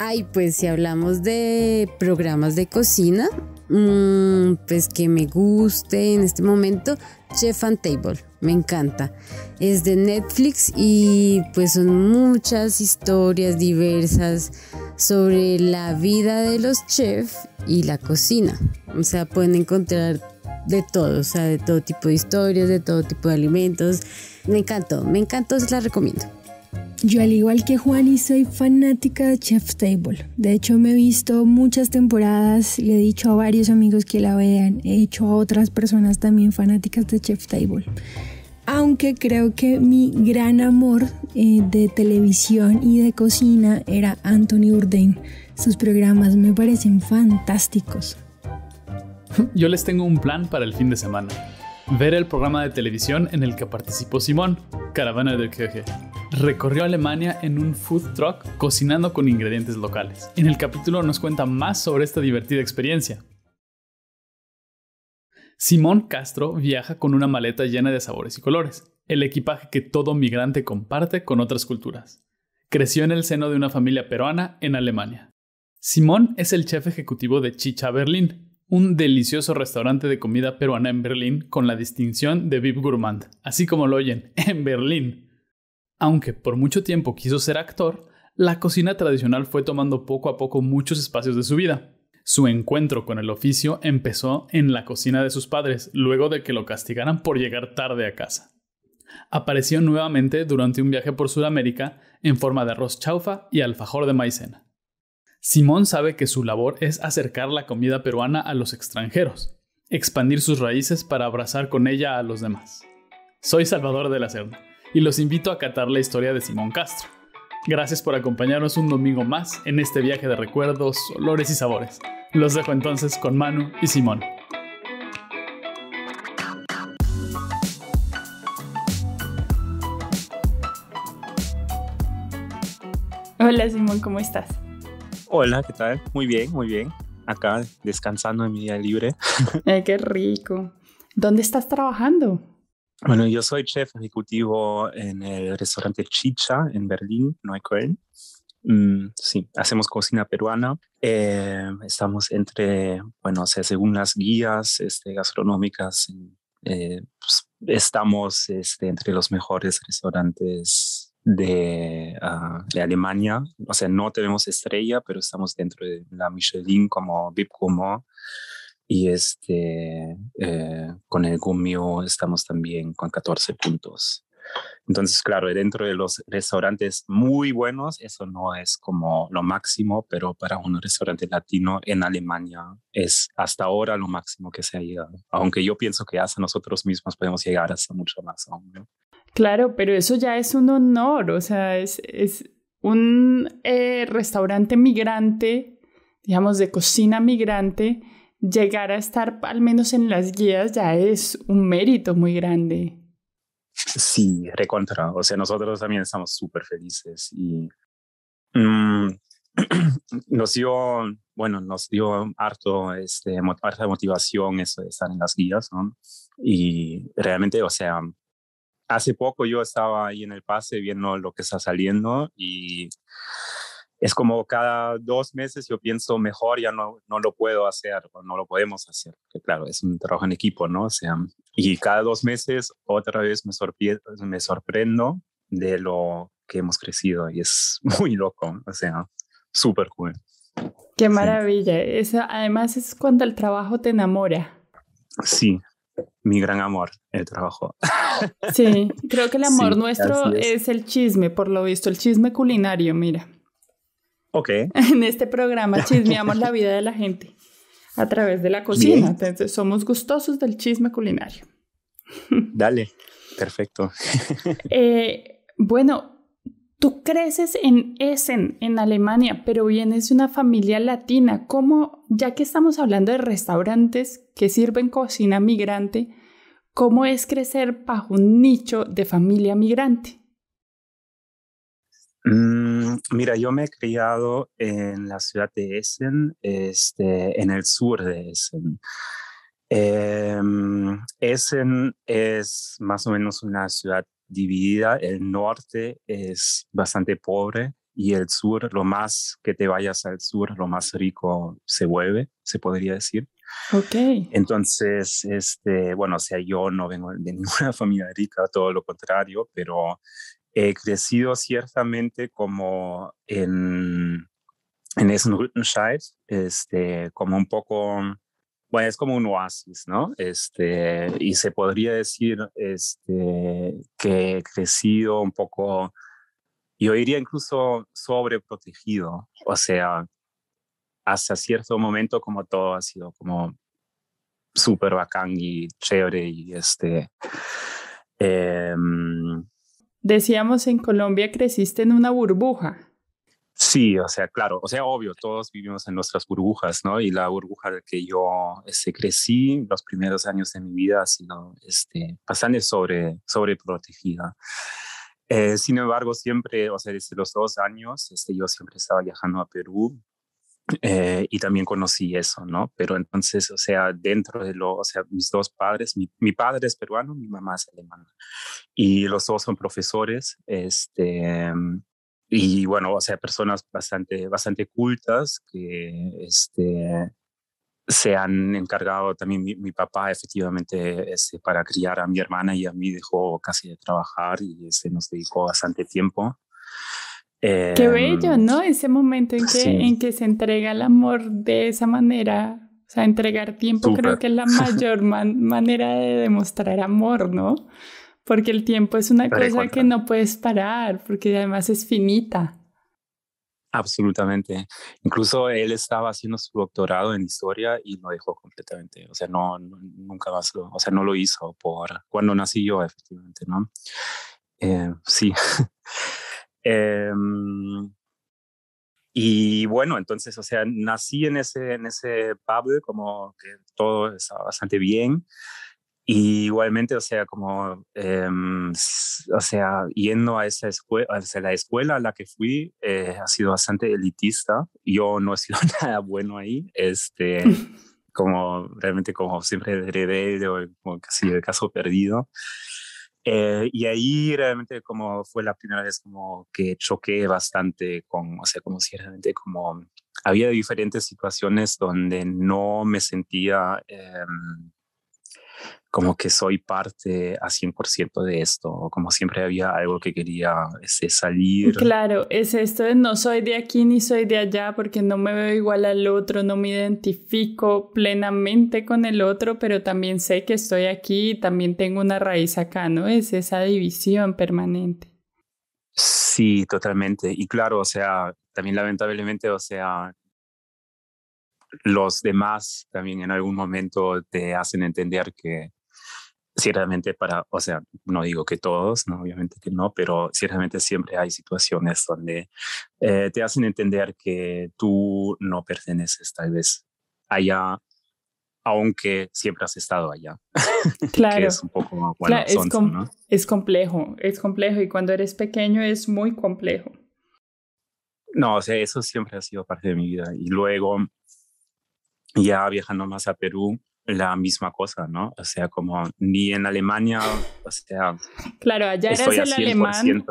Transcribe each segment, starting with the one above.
Ay, pues si hablamos de programas de cocina, mm, pues que me guste en este momento, Chef and Table, me encanta. Es de Netflix y pues son muchas historias diversas sobre la vida de los chefs y la cocina. O sea, pueden encontrar de todo, o sea, de todo tipo de historias, de todo tipo de alimentos. Me encantó, me encantó, se la recomiendo. Yo al igual que y soy fanática de Chef Table. De hecho me he visto muchas temporadas, le he dicho a varios amigos que la vean, he hecho a otras personas también fanáticas de Chef Table. Aunque creo que mi gran amor eh, de televisión y de cocina era Anthony Bourdain. Sus programas me parecen fantásticos. Yo les tengo un plan para el fin de semana. Ver el programa de televisión en el que participó Simón, Caravana del Jeje recorrió Alemania en un food truck cocinando con ingredientes locales. En el capítulo nos cuenta más sobre esta divertida experiencia. Simón Castro viaja con una maleta llena de sabores y colores, el equipaje que todo migrante comparte con otras culturas. Creció en el seno de una familia peruana en Alemania. Simón es el chef ejecutivo de Chicha Berlín, un delicioso restaurante de comida peruana en Berlín con la distinción de Bib Gourmand, así como lo oyen, en Berlín. Aunque por mucho tiempo quiso ser actor, la cocina tradicional fue tomando poco a poco muchos espacios de su vida. Su encuentro con el oficio empezó en la cocina de sus padres, luego de que lo castigaran por llegar tarde a casa. Apareció nuevamente durante un viaje por Sudamérica en forma de arroz chaufa y alfajor de maicena. Simón sabe que su labor es acercar la comida peruana a los extranjeros, expandir sus raíces para abrazar con ella a los demás. Soy Salvador de la Cerda y los invito a catar la historia de Simón Castro. Gracias por acompañarnos un domingo más en este viaje de recuerdos, olores y sabores. Los dejo entonces con Manu y Simón. Hola Simón, ¿cómo estás? Hola, ¿qué tal? Muy bien, muy bien. Acá descansando en mi día libre. Eh, qué rico. ¿Dónde estás trabajando? Bueno, yo soy chef ejecutivo en el restaurante Chicha en Berlín, Neukölln. Mm, sí, hacemos cocina peruana. Eh, estamos entre, bueno, o sea, según las guías este, gastronómicas, eh, pues, estamos este, entre los mejores restaurantes de, ah, de, Alemania. O sea, no tenemos estrella, pero estamos dentro de la Michelin como VIP como y este, eh, con el Gumio estamos también con 14 puntos. Entonces, claro, dentro de los restaurantes muy buenos, eso no es como lo máximo, pero para un restaurante latino en Alemania es hasta ahora lo máximo que se ha llegado. Aunque yo pienso que hasta nosotros mismos podemos llegar hasta mucho más aún. Claro, pero eso ya es un honor, o sea, es, es un eh, restaurante migrante, digamos, de cocina migrante llegar a estar al menos en las guías ya es un mérito muy grande. Sí, recontra. O sea, nosotros también estamos súper felices y mm, nos dio, bueno, nos dio harto, este, harta motivación eso de estar en las guías, ¿no? Y realmente, o sea, hace poco yo estaba ahí en el pase viendo lo que está saliendo y es como cada dos meses yo pienso mejor, ya no, no lo puedo hacer o no lo podemos hacer. claro, es un trabajo en equipo, ¿no? O sea, y cada dos meses otra vez me, me sorprendo de lo que hemos crecido y es muy loco, o sea, súper cool. Qué maravilla. además es cuando el trabajo te enamora. Sí, mi gran amor, el trabajo. Sí, creo que el amor nuestro es el chisme, por lo visto, el chisme culinario, mira. En este programa chismeamos la vida de la gente a través de la cocina. Entonces, somos gustosos del chisme culinario. Dale, perfecto. Eh, bueno, tú creces en Essen, en Alemania, pero vienes de una familia latina. ¿Cómo, ya que estamos hablando de restaurantes que sirven cocina migrante, cómo es crecer bajo un nicho de familia migrante? Mm, mira, yo me he criado en la ciudad de Essen, este, en el sur de Essen. Em, Essen es más o menos una ciudad dividida. El norte es bastante pobre y el sur, lo más que te vayas al sur, lo más rico se vuelve, se podría decir. Ok. Entonces, este, bueno, o sea, yo no vengo de ninguna familia rica, todo lo contrario, pero he crecido ciertamente como en, en Essen-Rüttenscheid, este, como un poco, bueno, es como un oasis, ¿no? Este, y se podría decir este, que he crecido un poco, yo diría incluso sobreprotegido, o sea, hasta cierto momento como todo ha sido como súper bacán y chévere y este... Em, Decíamos en Colombia creciste en una burbuja. Sí, o sea, claro, o sea, obvio, todos vivimos en nuestras burbujas, ¿no? Y la burbuja de que yo este, crecí los primeros años de mi vida ha sido este, bastante sobre, sobreprotegida. Eh, sin embargo, siempre, o sea, desde los dos años, este, yo siempre estaba viajando a Perú eh, y también conocí eso, ¿no? Pero entonces, o sea, dentro de lo, o sea, mis dos padres, mi, padre es peruano, mi mamá es alemana, y los dos son profesores, este, y bueno, o sea, personas bastante, bastante cultas que, este, se han encargado también mi, papá efectivamente este, para criar a mi hermana y a mí dejó casi de trabajar y se este, nos dedicó bastante tiempo Qué em, bello, ¿no? Ese momento en que, en que se entrega el amor de esa manera. O sea, entregar tiempo creo que es la mayor manera de demostrar amor, ¿no? Porque el tiempo es una cosa que no puedes parar, porque además es finita. Absolutamente. Incluso él estaba haciendo su doctorado en historia y lo dejó completamente. O sea, no, nunca más lo, o sea, no lo hizo por cuando nací yo, efectivamente, ¿no? Em, sí. Em, y bueno, entonces, o sea, nací en ese, en ese pub, como que todo estaba bastante bien. igualmente, o sea, como, em, o sea, yendo a esa escuela, la escuela a la que fui eh, ha sido bastante elitista. Yo no he sido nada bueno ahí, este, como realmente como siempre rebelde o como casi el caso perdido. Eh, y ahí realmente como fue la primera vez como que choqué bastante con, o sea, como ciertamente como había diferentes situaciones donde no me sentía... Em, como que soy parte a 100% de esto, como siempre había algo que quería este, mm, salir. Claro, es esto de no soy de aquí ni soy de allá porque no me veo igual al otro, no me identifico plenamente con el otro, pero también sé que estoy aquí y también tengo una raíz acá, ¿no? Es esa división permanente. Sí, totalmente. Y claro, o sea, también lamentablemente, o sea, los demás también en algún momento te hacen entender que ciertamente para, o sea, no digo que todos, ¿no? obviamente que no, pero ciertamente siempre hay situaciones donde eh, te hacen entender que tú no perteneces tal vez allá, aunque siempre has estado allá. Claro. es un poco es, es complejo, es complejo y cuando eres pequeño es muy complejo. No, o sea, eso siempre ha sido parte de mi vida. Y luego, ya viajando más a Perú, la misma cosa, ¿no? O sea, como ni en Alemania, o sea... Claro, allá eras el alemán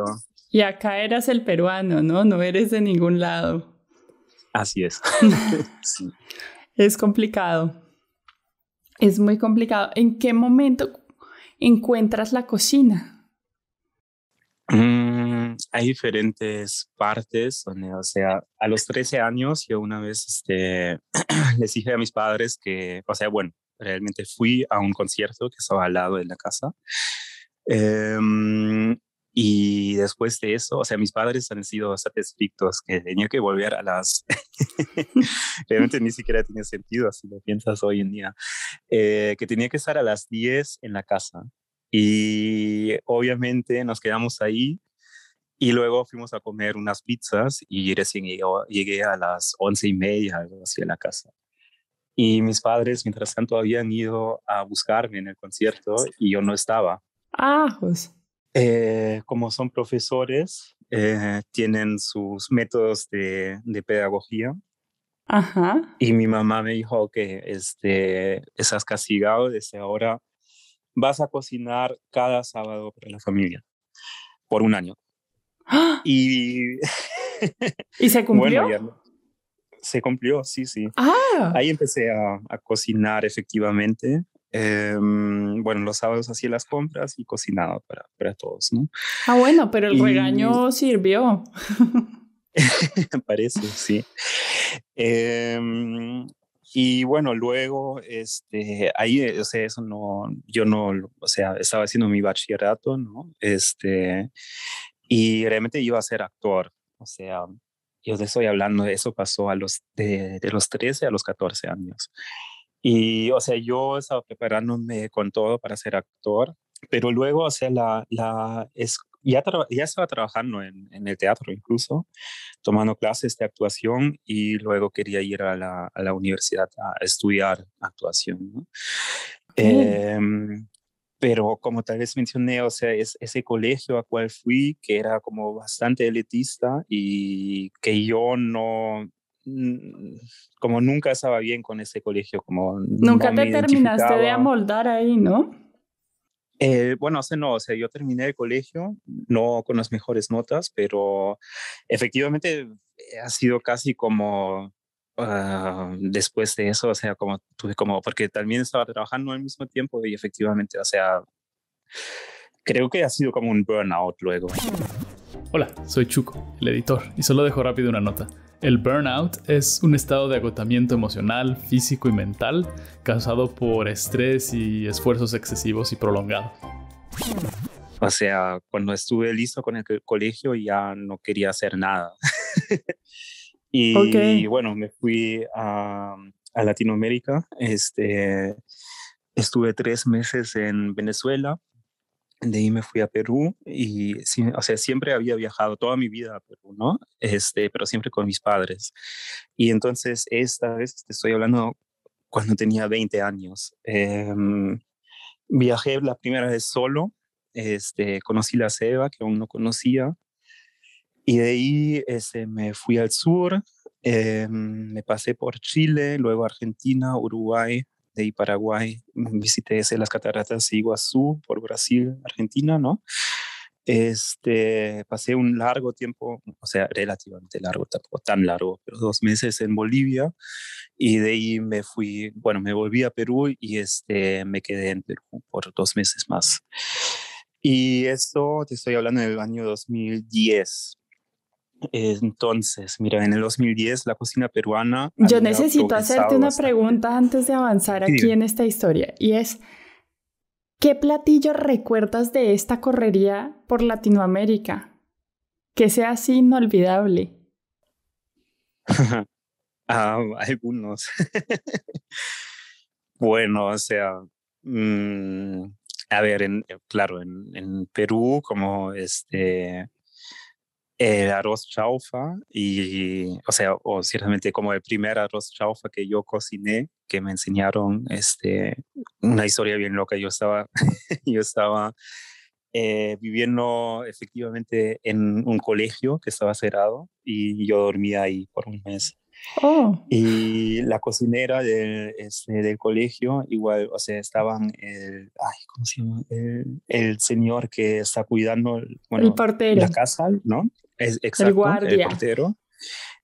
y acá eras el peruano, ¿no? No eres de ningún lado. Así es. sí. Es complicado. Es muy complicado. ¿En qué momento encuentras la cocina? Mm, hay diferentes partes, donde, o sea, a los 13 años yo una vez este, les dije a mis padres que, o sea, bueno, realmente fui a un concierto que estaba al lado de la casa. Em, y después de eso, o sea, mis padres han sido bastante que tenía que volver a las... Realmente ni siquiera tiene sentido, así lo piensas hoy en día, eh, que tenía que estar a las 10 en la casa. Y obviamente nos quedamos ahí y luego fuimos a comer unas pizzas y recién llegué, a las once y media algo así la casa. Y mis padres, mientras tanto, habían ido a buscarme en el concierto y yo no estaba. Ah, pues. Eh, como son profesores, eh, tienen sus métodos de, de pedagogía. Ajá. Y mi mamá me dijo que este, estás castigado desde ahora. Vas a cocinar cada sábado para la familia por un año. ¡Ah! Y... ¿Y se cumplió? Bueno, se cumplió, sí, sí. Ah. Ahí empecé a, a cocinar efectivamente. Em, bueno, los sábados hacía las compras y cocinaba para, para todos, ¿no? Ah, bueno, pero el regaño sirvió. Parece, sí. Em, y bueno, luego, este, ahí, eh, o sea, eso no, yo no, o sea, estaba haciendo mi bachillerato, ¿no? Este, y realmente iba a ser actor, o sea, yo te estoy hablando, eso pasó a los, de, de, los 13 a los 14 años. Y, o sea, yo estaba preparándome con todo para ser actor, pero luego, o sea, la, la, es, ya, ya estaba trabajando en, en, el teatro incluso, tomando clases de actuación y luego quería ir a la, a la universidad a estudiar actuación pero como tal vez mencioné, o sea, es ese colegio a cual fui, que era como bastante elitista y que yo no, como nunca estaba bien con ese colegio, como... Nunca te terminaste de amoldar ahí, ¿no? Eh, bueno, o sea, no, o sea, yo terminé el colegio, no con las mejores notas, pero efectivamente eh, ha sido casi como Ah, después de eso, o sea, como tuve como, porque también estaba trabajando al mismo tiempo y efectivamente, o sea, creo que ha sido como un burnout luego. Hola, soy Chuco, el editor, y solo dejo rápido una nota. El burnout es un estado de agotamiento emocional, físico y mental causado por estrés y esfuerzos excesivos y prolongados. O sea, cuando estuve listo con el colegio ya no quería hacer nada. Y bueno, me fui a, a, Latinoamérica. Este, estuve tres meses en Venezuela. De ahí me fui a Perú y, o sea, siempre había viajado toda mi vida a Perú, ¿no? Este, pero siempre con mis padres. Y entonces, esta vez te estoy hablando cuando tenía 20 años. Em, viajé la primera vez solo, este, conocí la Seba, que aún no conocía, y de ahí este, me fui al sur, em, me pasé por Chile, luego Argentina, Uruguay, de ahí Paraguay, mm, visité ese, las cataratas Iguazú por Brasil, Argentina, ¿no? Este, pasé un largo tiempo, o sea, relativamente largo, tampoco tan largo, pero dos meses en Bolivia y de ahí me fui, bueno, me volví a Perú y este, me quedé en Perú por dos meses más. Y esto te estoy hablando del año 2010, entonces, mira, en el 2010 la cocina peruana... Yo necesito hacerte una pregunta antes de avanzar aquí en esta historia y es, ¿qué platillo recuerdas de esta correría por Latinoamérica? Que sea así inolvidable. Ah, algunos. bueno, o sea, mm, a ver, claro, en, en Perú como este el arroz chaufa y, o sea, o ciertamente como el primer arroz chaufa que yo cociné, que me enseñaron, este, una historia bien loca. Yo estaba, yo estaba eh, viviendo efectivamente en un colegio que estaba cerrado y yo dormía ahí por un mes. Oh. Y la cocinera del, este, del colegio, igual, o sea, estaban el, El, señor que está cuidando bueno, la casa, ¿no? exacto, el guardia. portero.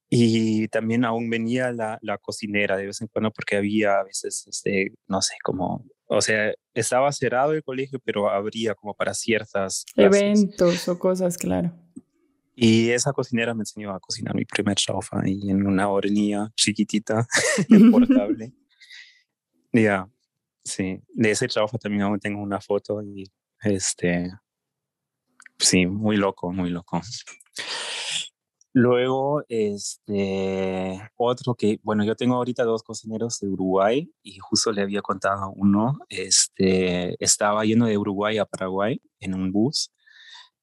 Y también aún venía la, la, cocinera de vez en cuando porque había a veces, este, no sé, como, o sea, estaba cerrado el colegio, pero habría como para ciertas... Eventos o cosas, claro. Y esa cocinera me enseñó a cocinar mi primer chaufa y en una hornilla chiquitita, portable. Ya, sí. De ese chaufa también aún tengo una foto y este... Sí, muy loco, muy loco. Luego, este, otro que, bueno, yo tengo ahorita dos cocineros de Uruguay y justo le había contado uno, este, estaba yendo de Uruguay a Paraguay en un bus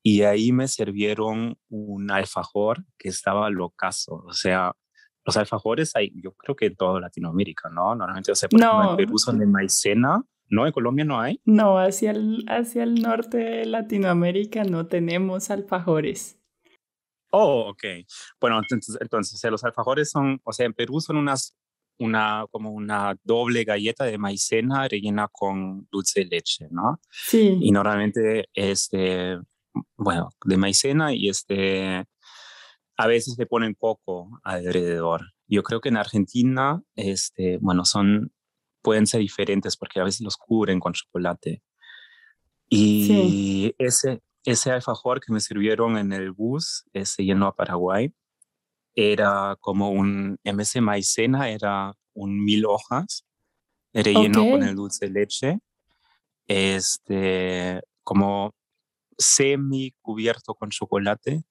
y ahí me sirvieron un alfajor que estaba locazo, o sea, los alfajores hay, yo creo que en toda Latinoamérica, ¿no? Normalmente, se no. en Perú son de maicena, ¿no? En Colombia no hay. No, hacia hacia el norte de Latinoamérica no tenemos alfajores. Oh, ok. Bueno, entonces, entonces los alfajores son, o sea, en Perú son unas, una, como una doble galleta de maicena rellena con dulce de leche, ¿no? Sí. Y normalmente este, bueno, de maicena y este, a veces le ponen coco alrededor. Yo creo que en Argentina, este, bueno, son, pueden ser diferentes porque a veces los cubren con chocolate. Y ese, ese alfajor que me sirvieron en el bus, ese lleno a Paraguay, era como un MS maicena, era un mil hojas, relleno lleno con el dulce de leche, este, como semi cubierto con chocolate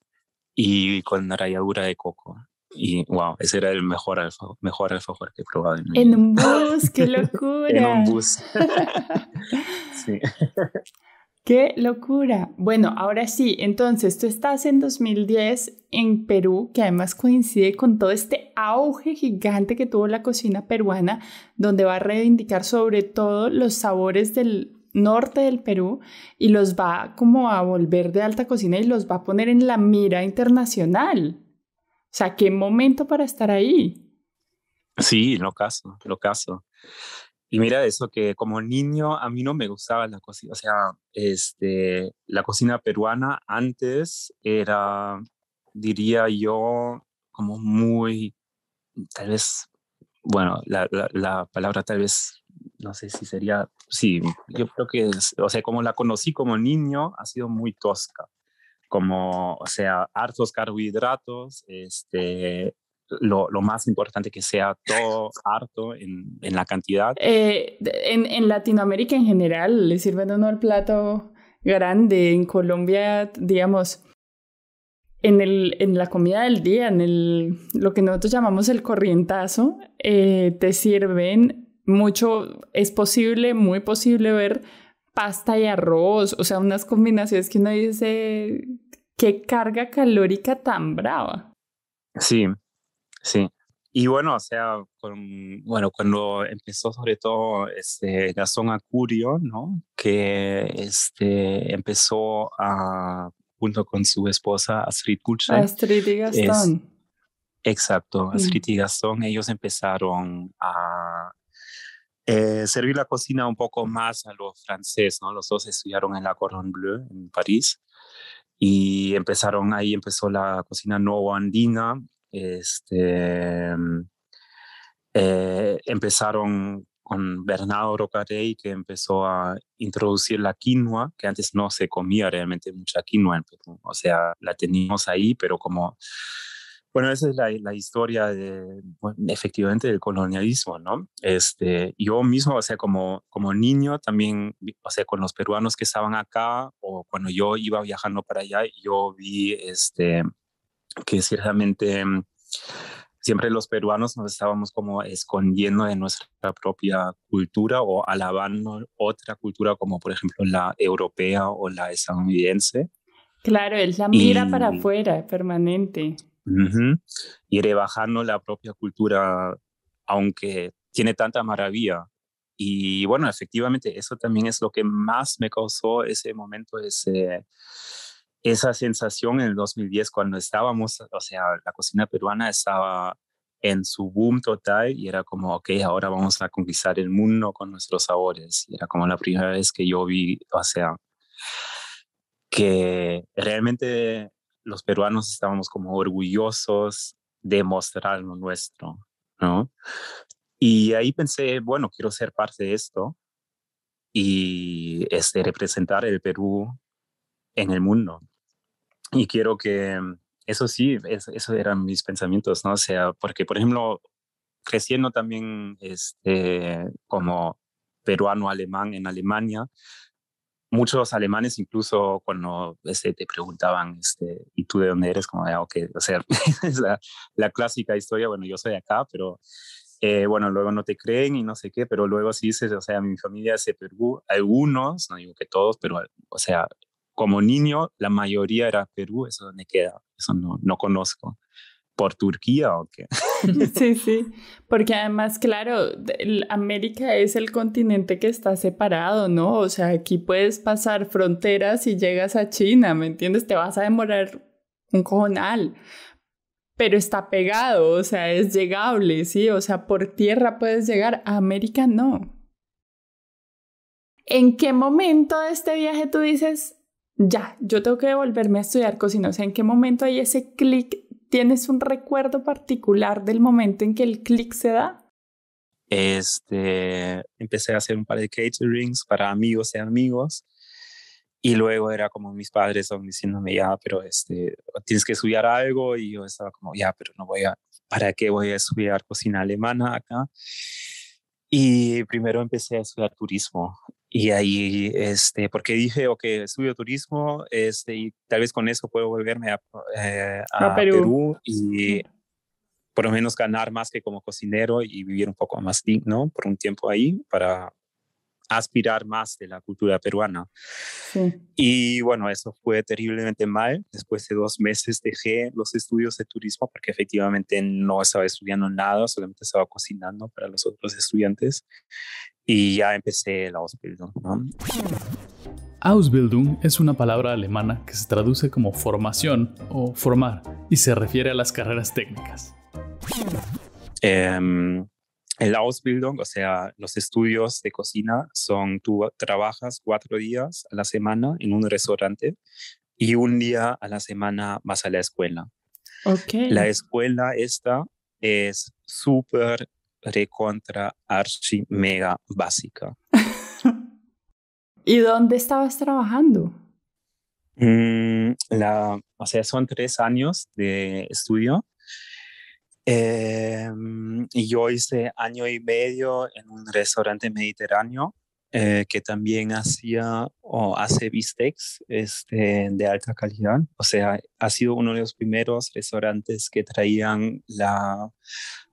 y con ralladura de coco. Y wow, ese era el mejor, alfajor, mejor alfajor que he probado en un bus, qué locura. en un bus. sí. ¡Qué locura! Bueno, ahora sí, entonces tú estás en 2010 en Perú, que además coincide con todo este auge gigante que tuvo la cocina peruana, donde va a reivindicar sobre todo los sabores del norte del Perú y los va como a volver de alta cocina y los va a poner en la mira internacional. O sea, qué momento para estar ahí. Sí, lo caso, lo caso. Y mira eso, que como niño a mí no me gustaba la cocina, o sea, este, la cocina peruana antes era, diría yo, como muy, tal vez, bueno, la, palabra tal vez, no sé si sería, sí, yo creo que, o sea, como la conocí como niño, ha sido muy tosca, como, o sea, hartos carbohidratos, este, lo, más importante que sea todo harto en, la cantidad. Eh, en, en, Latinoamérica en general le sirven uno el plato grande. En Colombia, digamos, en, el, en la comida del día, en el, lo que nosotros llamamos el corrientazo, eh, te sirven mucho, es posible, muy posible ver pasta y arroz, o sea, unas combinaciones que uno dice, qué carga calórica tan brava. Sí, Sí. Y bueno, o sea, con, bueno, cuando empezó sobre todo este Gastón Acurio, ¿no? Que este, empezó a, junto con su esposa Astrid Kutsche. Astrid y Gastón. exacto, mm. Astrid y Gastón, ellos empezaron a eh, servir la cocina un poco más a los franceses, ¿no? Los dos estudiaron en la Cordon Bleu en París y empezaron ahí, empezó la cocina nuevo andina este, mm, eh, empezaron con Bernardo Rocarey, que empezó a introducir la quinoa, que antes no se comía realmente mucha quinoa, o sea, la teníamos ahí, pero como... Bueno, esa es la, historia de, efectivamente del colonialismo, ¿no? Este, yo mismo, o sea, como, como niño también, o sea, con los peruanos que estaban acá o cuando yo iba viajando para allá, yo vi este, que ciertamente mm, siempre los peruanos nos estábamos como escondiendo de nuestra propia cultura o alabando otra cultura como por ejemplo la europea o la estadounidense. Claro, es la mira para afuera permanente. y rebajando la propia cultura, aunque tiene tanta maravilla. Y bueno, efectivamente, eso también es lo que más me causó ese momento, ese esa sensación en el 2010 cuando estábamos, o sea, la cocina peruana estaba en su boom total y era como, ok, ahora vamos a conquistar el mundo con nuestros sabores. era como la primera vez que yo vi, o sea, que realmente los peruanos estábamos como orgullosos de mostrar lo nuestro, ¿no? Y ahí pensé, bueno, quiero ser parte de esto y este, representar el Perú en el mundo. Y quiero que, mm, eso sí, eso esos eran mis pensamientos, ¿no? O sea, porque, por ejemplo, creciendo también este, como peruano-alemán en Alemania, muchos alemanes incluso cuando este, te preguntaban, este, ¿y tú de dónde eres? Como, ah, o sea, es la, clásica historia, bueno, yo soy de acá, pero eh, bueno, luego no te creen y no sé qué, pero luego sí dices, o sea, mi familia es de Perú, algunos, no digo que todos, pero o sea, como niño, la mayoría era Perú, eso donde queda, eso no, no conozco. ¿Por Turquía o qué? sí, sí, porque además, claro, América es el continente que está separado, ¿no? O sea, aquí puedes pasar fronteras y llegas a China, ¿me entiendes? Te vas a demorar un cojonal, pero está pegado, o sea, es llegable, ¿sí? O sea, por tierra puedes llegar, a América no. ¿En qué momento de este viaje tú dices, ya, yo tengo que volverme a estudiar cocina. O sea, ¿en qué momento hay ese clic? ¿Tienes un recuerdo particular del momento en que el clic se da? Este, empecé a hacer un par de caterings para amigos y amigos. Y luego era como mis padres son diciéndome, ya, pero este, tienes que estudiar algo. Y yo estaba como, ya, pero no voy a, ¿para qué voy a estudiar cocina alemana acá? Y primero empecé a estudiar turismo y ahí, este, porque dije, ok, estudio turismo, este, y tal vez con eso puedo volverme a, eh, Perú. y por lo menos ganar más que como cocinero y vivir un poco más digno por un tiempo ahí para aspirar más de la cultura peruana. Y bueno, eso fue terriblemente mal. Después de dos meses dejé los estudios de turismo porque efectivamente no estaba estudiando nada, solamente estaba cocinando para los otros estudiantes y ya empecé la Ausbildung. Ausbildung es una palabra alemana que se traduce como formación o formar y se refiere a las carreras técnicas. Em, el Ausbildung, o sea, los estudios de cocina son tú trabajas cuatro días a la semana en un restaurante y un día a la semana vas a la escuela. Okay. La escuela esta es súper recontra archi mega básica. ¿Y dónde estabas trabajando? Mm, la, o sea, son tres años de estudio. Em, y yo hice año y medio en un restaurante mediterráneo eh, que también hacía o hace bistecs este, de alta calidad. O sea, ha sido uno de los primeros restaurantes que traían la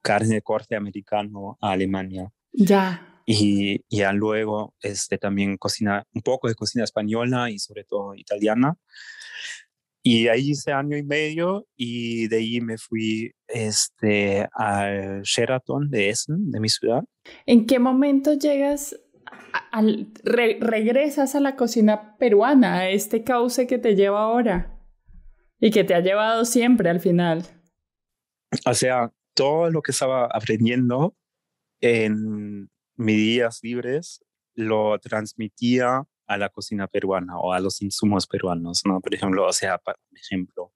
carne de corte americano a Alemania. Ya. Y ya luego este, también cocina, un poco de cocina española y sobre todo italiana. Y ahí hice año y medio y de ahí me fui este, al Sheraton de Essen, de mi ciudad. ¿En qué momento llegas regresas a la cocina peruana, a este cauce que te lleva ahora y que te ha llevado siempre al final. O sea, todo lo que estaba aprendiendo en mis días libres lo transmitía a la cocina peruana o a los insumos peruanos, ¿no? Por ejemplo, o sea, por ejemplo,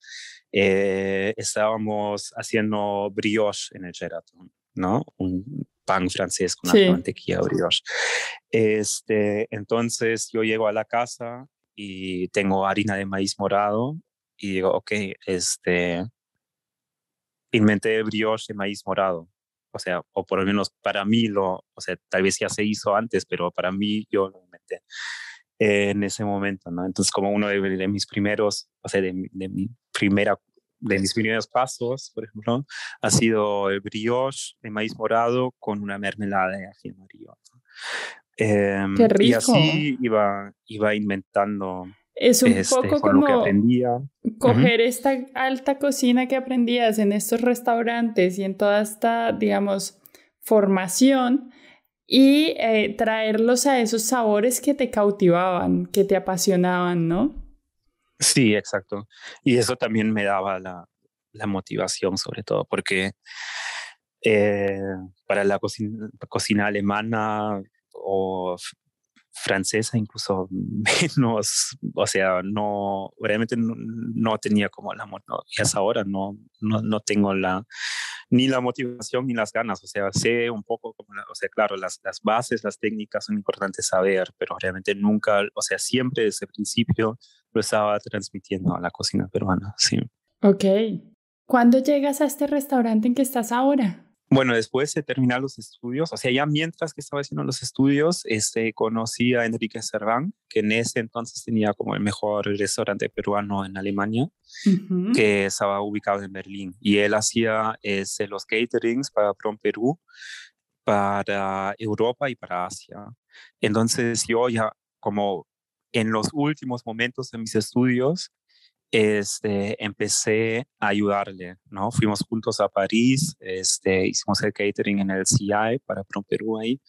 eh, estábamos haciendo brioche en el Sheraton, ¿no? Un, pan francés con la mantequilla brioche. Este, entonces yo llego a la casa y tengo harina de maíz morado y digo, ok, este, inventé brioche de maíz morado. O sea, o por lo menos para mí lo, o sea, tal vez ya se hizo antes, pero para mí yo lo inventé en ese momento, ¿no? Entonces, como uno de, mis primeros, o sea, de mi primera de mis primeros pasos, por ejemplo, ha sido el brioche de maíz morado con una mermelada de ají Eh, Qué rico. Y así iba, iba inventando. Es un este, poco como que aprendía. coger esta alta cocina que aprendías en estos restaurantes y en toda esta, digamos, formación y eh, traerlos a esos sabores que te cautivaban, que te apasionaban, ¿no? Sí, exacto. Y eso también me daba la, motivación, sobre todo, porque eh, para la cocina, alemana o francesa incluso menos, o sea, no, realmente no, tenía como la, no, y ahora no, no, no tengo la, ni la motivación ni las ganas. O sea, sé un poco, como o sea, claro, las, las bases, las técnicas son importantes saber, pero realmente nunca, o sea, siempre desde el principio lo estaba transmitiendo a la cocina peruana, sí. Ok. ¿Cuándo llegas a este restaurante en que estás ahora? bueno, después de terminar los estudios, o sea, ya mientras que estaba haciendo los estudios, este, conocí a Enrique Cerván, que en ese entonces tenía como el mejor restaurante peruano en Alemania, que estaba ubicado en Berlín. Y él hacía este, los caterings para Prom Perú, para Europa y para Asia. Entonces yo ya como en los últimos momentos de mis estudios, este, empecé a ayudarle, ¿no? Fuimos juntos a París, este, hicimos el catering en el CI para Pro Perú ahí,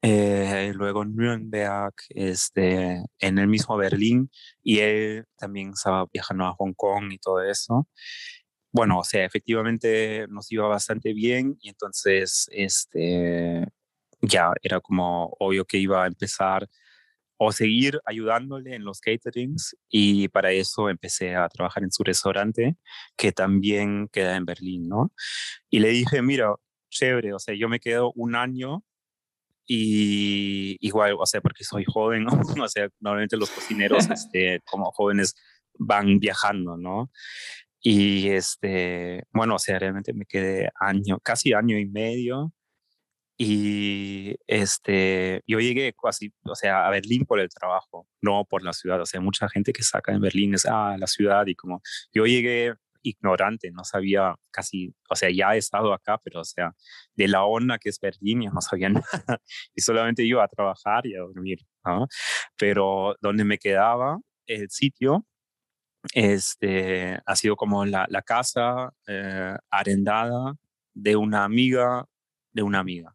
eh, luego en Nuremberg, este, en el mismo Berlín, y él también estaba viajando a Hong Kong y todo eso. Bueno, o sea, efectivamente nos iba bastante bien y entonces, este, ya era como obvio que iba a empezar o seguir ayudándole en los caterings y para eso empecé a trabajar en su restaurante que también queda en Berlín, ¿no? Y le dije, mira, chévere, o sea, yo me quedo un año y igual, o sea, porque soy joven, ¿no? o sea, normalmente los cocineros este, como jóvenes van viajando, ¿no? Y este, bueno, o sea, realmente me quedé año, casi año y medio y este, yo llegué casi, o sea, a Berlín por el trabajo, no por la ciudad. O sea, mucha gente que saca en Berlín es, ah, la ciudad. Y como yo llegué ignorante, no sabía casi, o sea, ya he estado acá, pero o sea, de la onda que es Berlín, ya no sabía nada. Y solamente iba a trabajar y a dormir. Pero donde me quedaba, el sitio, este, ha sido como la, casa eh, arrendada de una amiga de una amiga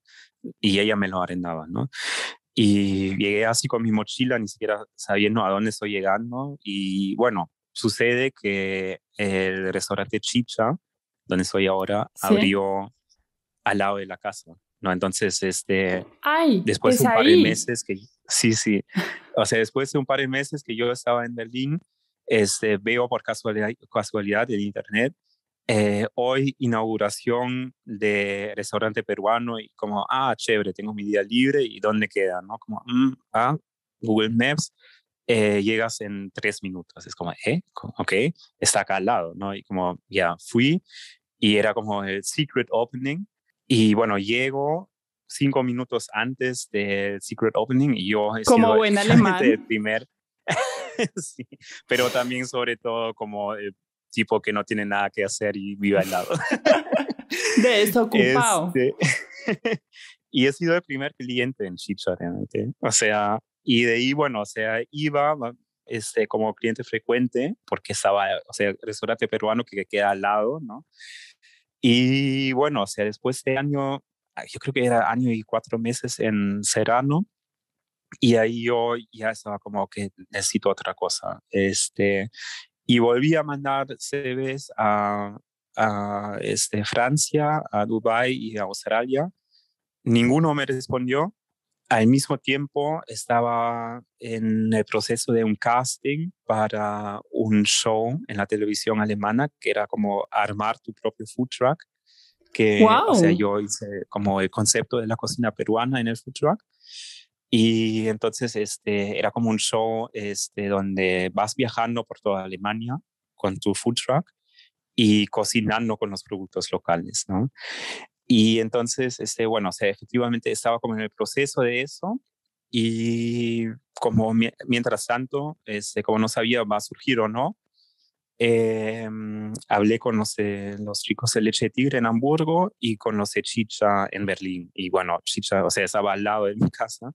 y ella me lo arrendaba, ¿no? Y llegué así con mi mochila, ni siquiera sabiendo a dónde estoy llegando. Y bueno, sucede que el restaurante Chicha, donde soy ahora, abrió al lado de la casa, ¿no? Entonces, este, después de un par de meses que, sí, sí, o sea, después de un par de meses que yo estaba en Berlín, este, veo por casualidad, casualidad en internet eh, hoy inauguración de restaurante peruano y como, ah, chévere, tengo mi día libre y dónde queda, ¿no? Como, mm, ah, Google Maps, eh, llegas en tres minutos. Es como, eh, ok, está acá al lado, ¿no? Y como, ya, fui y era como el secret opening y bueno, llego cinco minutos antes del secret opening y yo... como sido buen alemán. pero también sobre todo como eh, tipo que no tiene nada que hacer y vive al lado. de desocupado. Este, y he sido el primer cliente en chicha realmente. O sea, y de ahí, bueno, o sea, iba este, como cliente frecuente porque estaba, o sea, el restaurante peruano que queda al lado, ¿no? Y bueno, o sea, después de año, yo creo que era año y cuatro meses en Serano y ahí yo ya estaba como que necesito otra cosa. Este, y volví a mandar CVs a, este, Francia, a Dubái y a Australia. Ninguno me respondió. Al mismo tiempo estaba en el proceso de un casting para un show en la televisión alemana que era como armar tu propio food truck. Que, yo hice como el concepto de la cocina peruana en el food truck y entonces este, era como un show este, donde vas viajando por toda Alemania con tu food truck y cocinando con los productos locales, ¿no? Y entonces, este, bueno, o sea, efectivamente estaba como en el proceso de eso y como mientras tanto, este, como no sabía va a surgir o no, Em, hablé con eh, los, chicos de leche tigre en Hamburgo y con los de chicha en Berlín. Y bueno, chicha, o sea, estaba al lado de mi casa.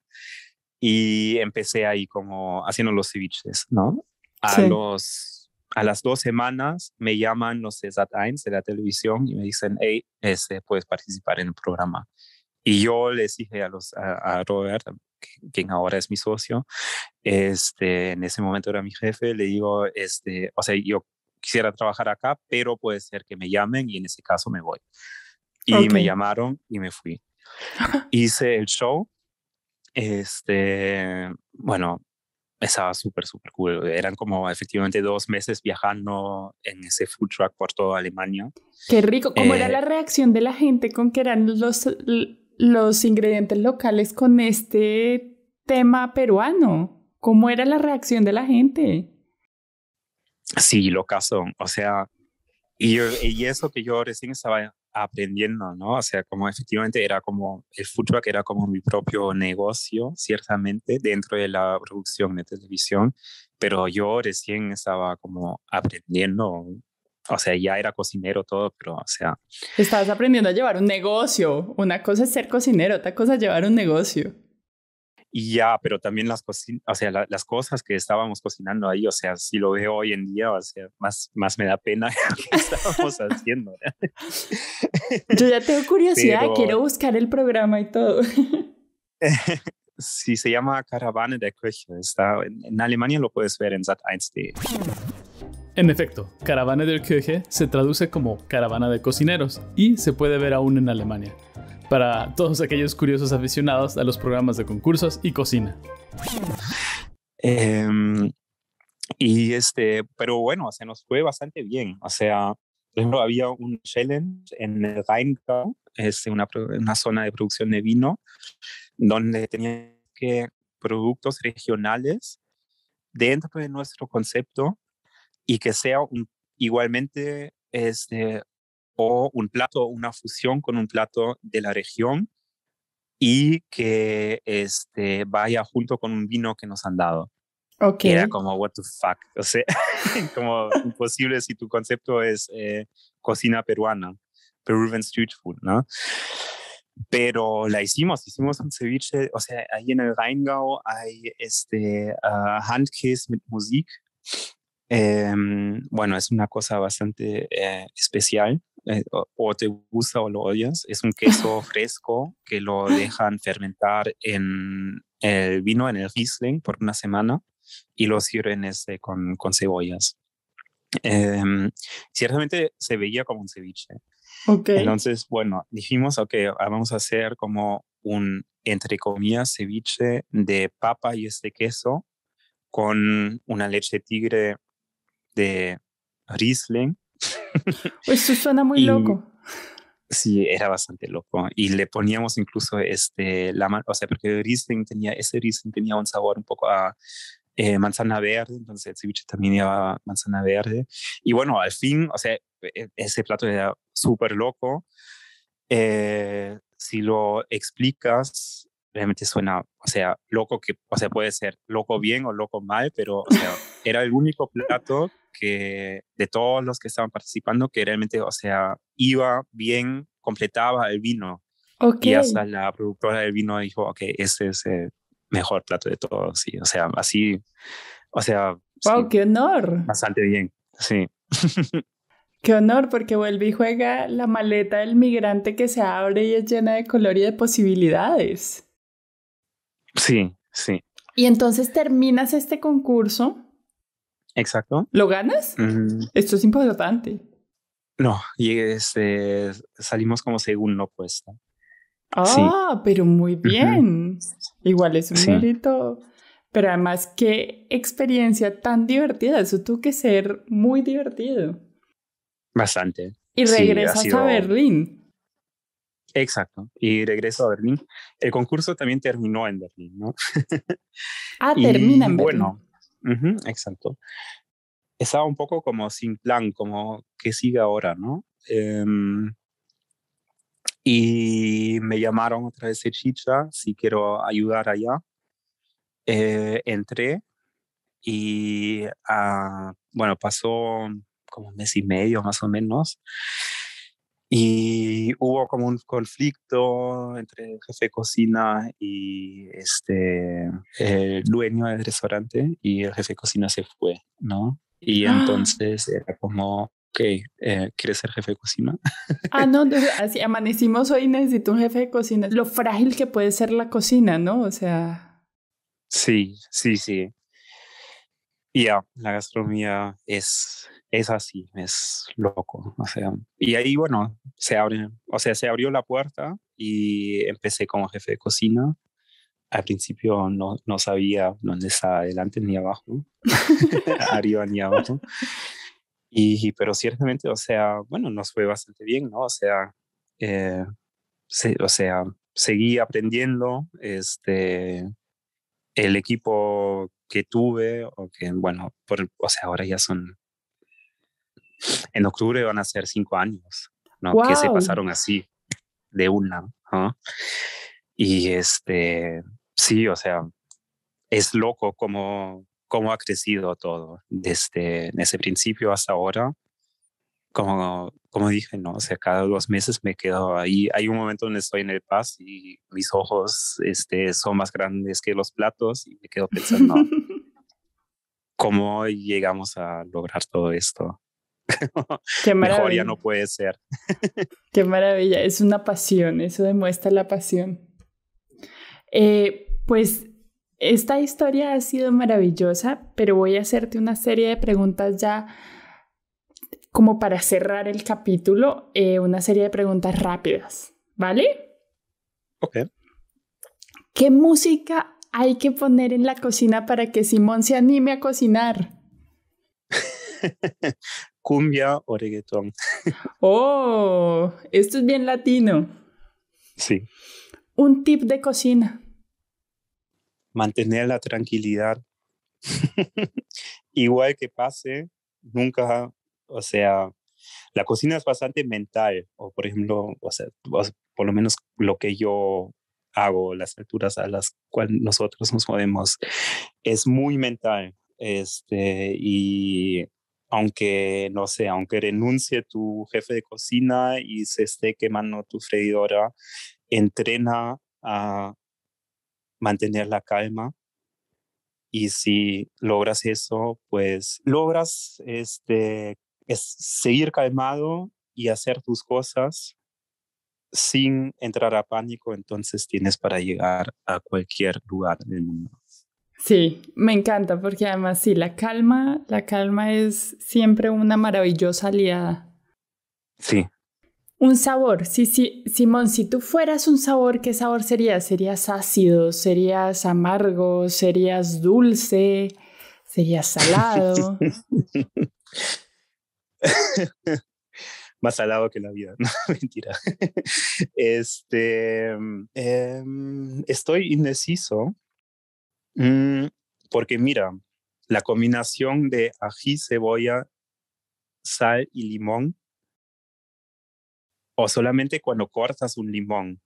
Y empecé ahí como haciendo los ceviches, ¿no? A, los, a las dos semanas me llaman, no sé, sat de la televisión y me dicen, hey, ese, puedes participar en el programa. Y yo les dije a, los, a, a Robert, quien ahora es mi socio, este, en ese momento era mi jefe, le digo, este, o sea, yo quisiera trabajar acá, pero puede ser que me llamen y en ese caso me voy. Y me llamaron y me fui. Hice el show. Este, bueno, estaba súper, súper cool. Eran como efectivamente dos meses viajando en ese food truck por toda Alemania. Qué rico. ¿Cómo era eh, la reacción de la gente con que eran los, los ingredientes locales con este tema peruano? ¿Cómo era la reacción de la gente? Sí, lo caso, o sea, y, y eso que yo recién estaba aprendiendo, ¿no? O sea, como efectivamente era como, el que era como mi propio negocio, ciertamente, dentro de la producción de televisión, pero yo recién estaba como aprendiendo, o sea, ya era cocinero todo, pero o sea... Estabas aprendiendo a llevar un negocio, una cosa es ser cocinero, otra cosa es llevar un negocio y ya, pero también las, o sea, las cosas que estábamos cocinando ahí, o sea, si lo veo hoy en día, o sea, más, más me da pena que estábamos haciendo. Yo ya tengo curiosidad, quiero buscar el programa y todo. sí, se llama Caravane de Köche, está en, Alemania lo puedes ver en sat 1 En efecto, Caravane del Köche se traduce como caravana de cocineros y se puede ver aún en Alemania para todos aquellos curiosos aficionados a los programas de concursos y cocina. Em, y este, pero bueno, se nos fue bastante bien. O sea, había un challenge en el Rheingau, es este, una, una zona de producción de vino, donde tenía que productos regionales dentro de nuestro concepto y que sea igualmente este, o un plato, una fusión con un plato de la región y que este, vaya junto con un vino que nos han dado. Era como, what the fuck, o sea, como imposible si tu concepto es eh, cocina peruana, Peruvian street food, ¿no? Pero la hicimos, hicimos un ceviche, o sea, ahí en el Rheingau hay este uh, music em, bueno, es una cosa bastante eh, especial eh, o, te gusta o lo odias. Es un queso fresco que lo dejan fermentar en el vino, en el Riesling, por una semana y lo sirven este, con, cebollas. Em, ciertamente se veía como un ceviche. Entonces, bueno, dijimos, ok, ah, vamos a hacer como un, entre comillas, ceviche de papa y este queso con una leche de tigre de Riesling Eso suena muy loco. Sí, era bastante loco. Y le poníamos incluso este, la o sea, porque tenía, ese Riesling tenía un sabor un poco a eh, manzana verde, entonces el ceviche también llevaba manzana verde. Y bueno, al fin, o sea, e, ese plato era súper loco. Eh, si lo explicas, realmente suena, o sea, loco que, o sea, puede ser loco bien o loco mal, pero o sea, era el único plato que de todos los que estaban participando que realmente, o sea, iba bien, completaba el vino. Ok. Y hasta la productora del vino dijo, ok, este es el mejor plato de todos. Sí, o sea, así, o sea... ¡Wow, qué honor! Bastante bien, sí. Qué honor, porque vuelve y juega la maleta del migrante que se abre y es llena de color y de posibilidades. Sí, sí. Y entonces terminas este concurso. Exacto. ¿Lo ganas? Esto es importante. No, y este, salimos como segundo puesto. Ah, pero muy bien. Igual es un mérito. Pero además, qué experiencia tan divertida. Eso tuvo que ser muy divertido. Bastante. Y regresas a Berlín. Exacto, y regreso a Berlín. El concurso también terminó en Berlín, ¿no? ah, termina en Berlín. Bueno, exacto. Estaba un poco como sin plan, como qué sigue ahora, ¿no? Em, y me llamaron otra vez de Chicha si quiero ayudar allá. Eh, entré y, ah, bueno, pasó como un mes y medio más o menos. Y hubo como un conflicto entre el jefe de cocina y este, el dueño del restaurante y el jefe de cocina se fue, ¿no? Y ah. entonces era como, ok, eh, ¿quieres ser jefe de cocina? ah, no, así amanecimos hoy, necesito un jefe de cocina. Lo frágil que puede ser la cocina, ¿no? O sea... Sí, sí, sí. Ya, la gastronomía es, es así, es loco. O sea, y ahí, bueno, se abre, o sea, se abrió la puerta y empecé como jefe de cocina. Al principio no, no sabía dónde estaba adelante ni abajo, arriba ni abajo. Y, pero ciertamente, o sea, bueno, nos fue bastante bien, ¿no? O sea, eh, o sea, seguí aprendiendo, este, el equipo que tuve, o que, bueno, por, o sea, ahora ya son, en octubre van a ser cinco años, ¿no? Que se pasaron así, de una, Y este, sí, o sea, es loco cómo, cómo ha crecido todo desde ese principio hasta ahora. Como, como dije, ¿no? O sea, cada dos meses me quedo ahí. Hay un momento donde estoy en el paz y mis ojos este, son más grandes que los platos y me quedo pensando, cómo llegamos a lograr todo esto. Qué maravilla. Mejor ya no puede ser. Qué maravilla. Es una pasión. Eso demuestra la pasión. Eh, pues esta historia ha sido maravillosa, pero voy a hacerte una serie de preguntas ya como para cerrar el capítulo, eh, una serie de preguntas rápidas, ¿vale? Ok. ¿Qué música hay que poner en la cocina para que Simón se anime a cocinar? Cumbia o oh, esto es bien latino. Sí. Un tip de cocina. Mantener la tranquilidad. Igual que pase, nunca, o sea, la cocina es bastante mental, o por ejemplo, o sea, por lo menos lo que yo hago, las alturas a las cuales nosotros nos movemos, es muy mental. Este, y aunque, no sé, aunque renuncie tu jefe de cocina y se esté quemando tu freidora, entrena a mantener la calma. Y si logras eso, pues logras este, es seguir calmado y hacer tus cosas sin entrar a pánico, entonces tienes para llegar a cualquier lugar del mundo. Sí, me encanta porque además sí, la calma, la calma es siempre una maravillosa aliada. Sí. Un sabor, sí, sí, Simón, si tú fueras un sabor, ¿qué sabor serías? ¿Serías ácido? ¿Serías amargo? ¿Serías dulce? ¿Serías salado? más salado que la vida. No, mentira. este, em, estoy indeciso mm, porque mira, la combinación de ají, cebolla, sal y limón, o solamente cuando cortas un limón,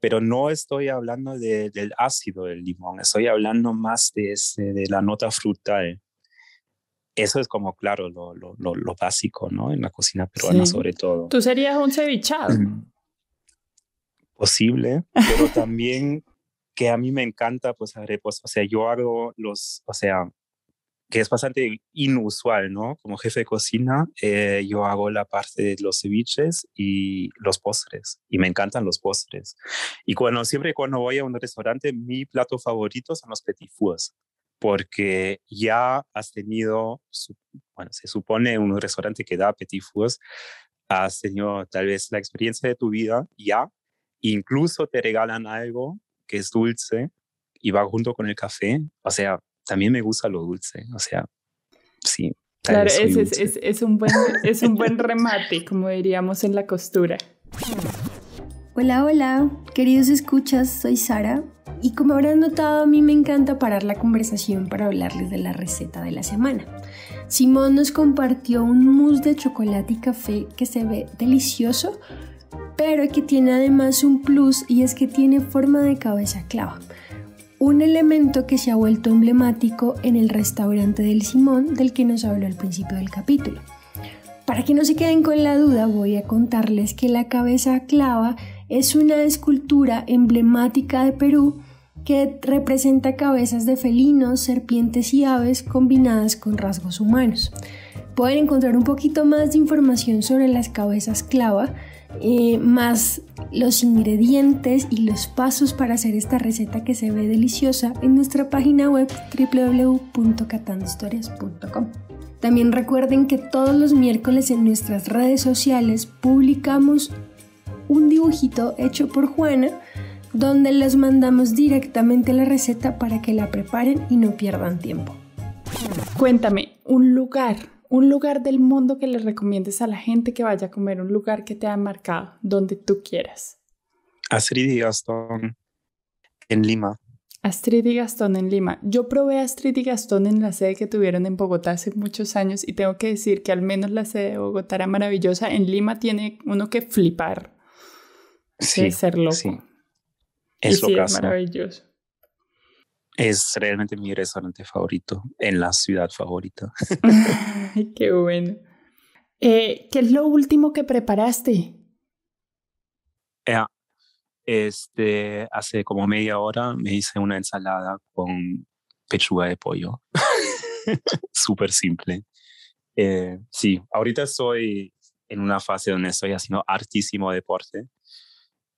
pero no estoy hablando del ácido del limón, estoy hablando más de, ese, de la nota frutal eso es como, claro, lo, básico, ¿no? En la cocina peruana sobre todo. ¿Tú serías un cevichado? Posible, pero también que a mí me encanta, pues, pues, o sea, yo hago los, o sea, que es bastante inusual, ¿no? Como jefe de cocina, eh, yo hago la parte de los ceviches y los postres, y me encantan los postres. Y cuando siempre cuando voy a un restaurante, mi plato favorito son los petit porque ya has tenido, bueno, se supone un restaurante que da petit has tenido tal vez la experiencia de tu vida ya, incluso te regalan algo que es dulce y va junto con el café, o sea, también me gusta lo dulce, o sea, sí. Claro, es, un buen, es un buen remate, como diríamos en la costura. Hola, hola, queridos escuchas, soy Sara y como habrán notado, a mí me encanta parar la conversación para hablarles de la receta de la semana. Simón nos compartió un mousse de chocolate y café que se ve delicioso, pero que tiene además un plus y es que tiene forma de cabeza clava. Un elemento que se ha vuelto emblemático en el restaurante del Simón del que nos habló al principio del capítulo. Para que no se queden con la duda, voy a contarles que la cabeza clava es una escultura emblemática de Perú que representa cabezas de felinos, serpientes y aves combinadas con rasgos humanos. Pueden encontrar un poquito más de información sobre las cabezas clava, eh, más los ingredientes y los pasos para hacer esta receta que se ve deliciosa en nuestra página web www.catandohistorias.com. También recuerden que todos los miércoles en nuestras redes sociales publicamos un dibujito hecho por Juana donde les mandamos directamente la receta para que la preparen y no pierdan tiempo. Cuéntame, un lugar, un lugar del mundo que le recomiendes a la gente que vaya a comer, un lugar que te ha marcado, donde tú quieras. Astrid y Gastón en Lima. Astrid y Gastón en Lima. Yo probé Astrid y Gastón en la sede que tuvieron en Bogotá hace muchos años y tengo que decir que al menos la sede de Bogotá era maravillosa. En Lima tiene uno que flipar. Sí, ser loco. Sí. Es, sí, es maravilloso. Es realmente mi restaurante favorito, en la ciudad favorita. Ay, qué bueno. Eh, ¿Qué es lo último que preparaste? Ah, este, hace como media hora me hice una ensalada con pechuga de pollo. Súper simple. Eh, sí, ahorita estoy en una fase donde estoy haciendo hartísimo deporte.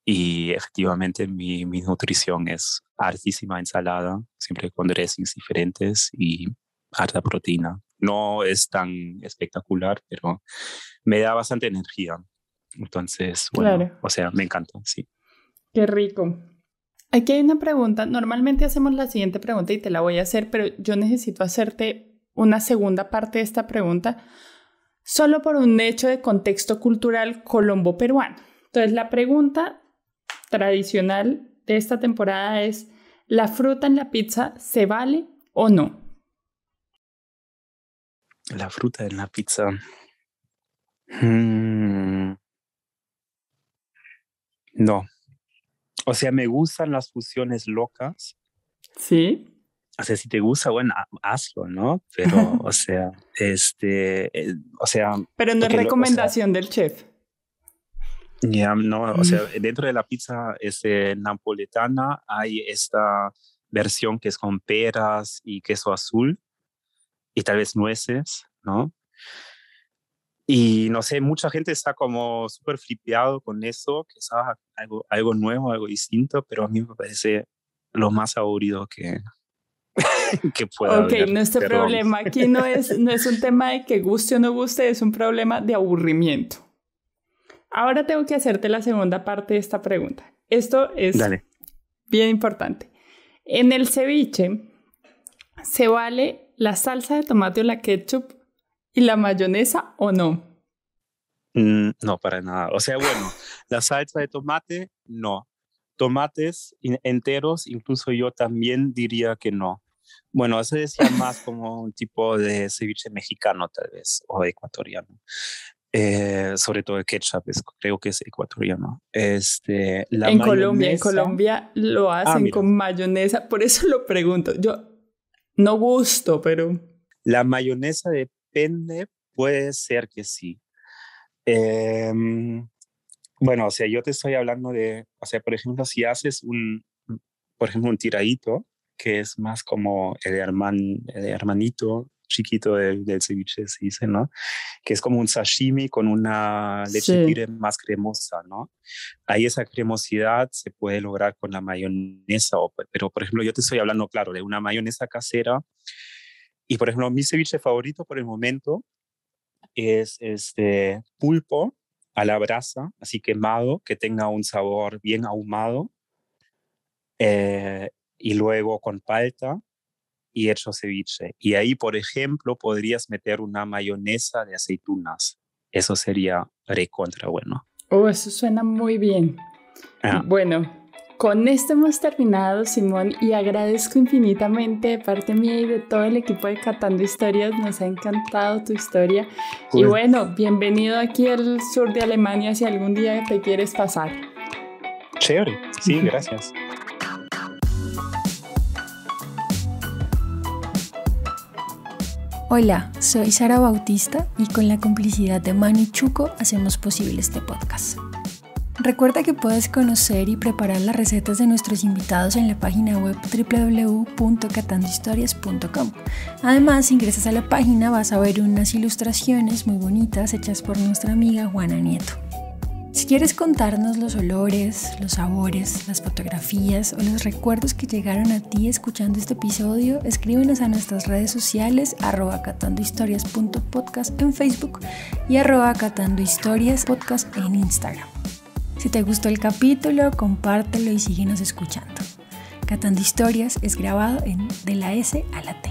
Y efectivamente mi, mi nutrición es hartísima ensalada, siempre con dressings diferentes y harta proteína. No es tan espectacular, pero me da bastante energía. Entonces, bueno, o sea, me encanta, sí. Qué rico. Aquí hay una pregunta. Normalmente hacemos la siguiente pregunta y te la voy a hacer, pero yo necesito hacerte una segunda parte de esta pregunta solo por un hecho de contexto cultural colombo-peruano. Entonces, la pregunta tradicional de esta temporada es, ¿la fruta en la pizza se vale o no? La fruta en la pizza. Mm. No. O sea, me gustan las fusiones locas. Sí. O sea, si te gusta, bueno, hazlo, ¿no? Pero, o sea, este, eh, o sea... Pero no es recomendación del chef no, mm. dentro de la pizza es este, napoletana hay esta versión que es con peras y queso azul y tal vez nueces, ¿no? Y no sé, mucha gente está como súper flipeado con eso, que es algo, nuevo, algo distinto, pero a mí me parece lo más aburrido que, que pueda Ok, nuestro problema aquí no es, no es un tema de que guste o no guste, es un problema de aburrimiento. Ahora tengo que hacerte la segunda parte de esta pregunta. Esto es bien importante. En el ceviche, ¿se vale la salsa de tomate o la ketchup y la mayonesa o no? Mm, no, para nada. O sea, bueno, la salsa de tomate, no. Tomates enteros, incluso yo también diría que no. Bueno, eso decía más como un tipo de ceviche mexicano, tal vez, o ecuatoriano. Eh, sobre todo el ketchup, creo que es ecuatoriano. Este, la en Colombia, en Colombia lo ah, hacen con mayonesa, por eso lo pregunto. Yo no gusto, pero... La mayonesa depende, puede ser que sí. Em, bueno, o sea, yo te estoy hablando de, o sea, por ejemplo, si haces un, por ejemplo, un tiradito, que es más como el, herman, el hermanito chiquito del, ceviche, se dice, ¿no? Que es como un sashimi con una leche más cremosa, ¿no? Ahí esa cremosidad se puede lograr con la mayonesa, o, pero por ejemplo, yo te estoy hablando, claro, de una mayonesa casera. Y por ejemplo, mi ceviche favorito por el momento es este pulpo a la brasa, así quemado, que tenga un sabor bien ahumado. Eh, y luego con palta, y hecho ceviche. Y ahí, por ejemplo, podrías meter una mayonesa de aceitunas. Eso sería recontra bueno. Oh, eso suena muy bien. Ah. Bueno, con esto hemos terminado, Simón, y agradezco infinitamente de parte mía y de todo el equipo de Catando Historias. Nos ha encantado tu historia. Y pues bueno, bienvenido aquí al sur de Alemania si algún día te quieres pasar. Chévere, sí, gracias. Hola, soy Sara Bautista y con la complicidad de Manu Chuco hacemos posible este podcast. Recuerda que puedes conocer y preparar las recetas de nuestros invitados en la página web www.catandohistorias.com. Además, si ingresas a la página vas a ver unas ilustraciones muy bonitas hechas por nuestra amiga Juana Nieto. Si quieres contarnos los olores, los sabores, las fotografías o los recuerdos que llegaron a ti escuchando este episodio, escríbenos a nuestras redes sociales arroba catandohistorias.podcast en Facebook y arroba catandohistoriaspodcast en Instagram. Si te gustó el capítulo, compártelo y síguenos escuchando. Catando Historias es grabado en De la S a la T.